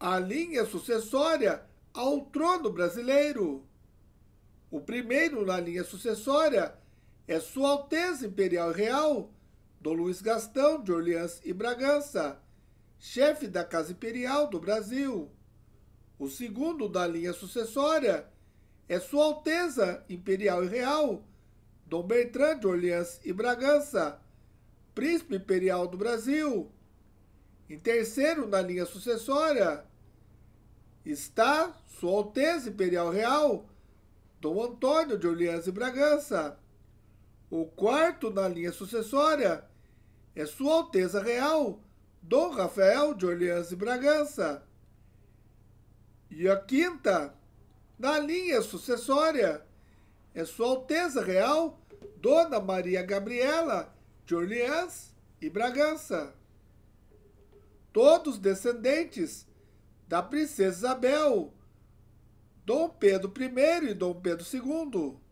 a linha sucessória ao trono brasileiro. O primeiro na linha sucessória é Sua Alteza Imperial Real, Dom Luiz Gastão de Orleans e Bragança, chefe da Casa Imperial do Brasil. O segundo da linha sucessória é Sua Alteza Imperial e Real, Dom Bertrand de Orleans e Bragança, príncipe imperial do Brasil, em terceiro, na linha sucessória, está Sua Alteza Imperial Real, Dom Antônio de Orleans e Bragança. O quarto na linha sucessória é Sua Alteza Real, Dom Rafael de Orleans e Bragança. E a quinta na linha sucessória é Sua Alteza Real, Dona Maria Gabriela de Orleans e Bragança todos descendentes da princesa Isabel, Dom Pedro I e Dom Pedro II.